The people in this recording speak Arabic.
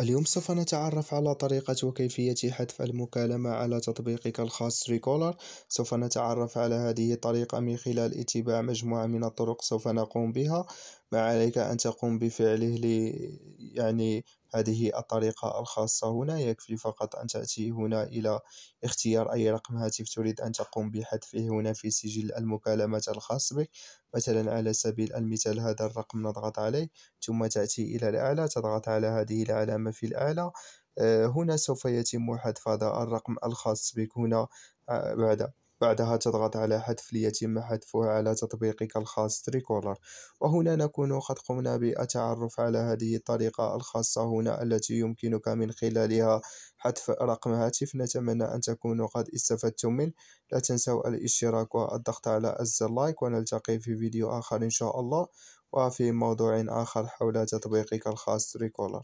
اليوم سوف نتعرف على طريقة وكيفية حذف المكالمة على تطبيقك الخاص ريكولر سوف نتعرف على هذه الطريقة من خلال اتباع مجموعة من الطرق سوف نقوم بها ما عليك أن تقوم بفعله لي يعني هذه الطريقة الخاصة هنا يكفي فقط أن تأتي هنا إلى اختيار أي رقم هاتف تريد أن تقوم بحذفه هنا في سجل المكالمات الخاص بك مثلا على سبيل المثال هذا الرقم نضغط عليه ثم تأتي إلى الأعلى تضغط على هذه العلامة في الأعلى آه، هنا سوف يتم حذف هذا الرقم الخاص بك هنا آه، بعد بعدها تضغط على حذف ليتم حذفه على تطبيقك الخاص تريكولر وهنا نكون قد قمنا بالتعرف على هذه الطريقة الخاصة هنا التي يمكنك من خلالها حذف رقم هاتف نتمنى أن تكونوا قد استفدتم منه لا تنسوا الاشتراك والضغط على زر لايك ونلتقي في فيديو آخر إن شاء الله وفي موضوع آخر حول تطبيقك الخاص تريكولر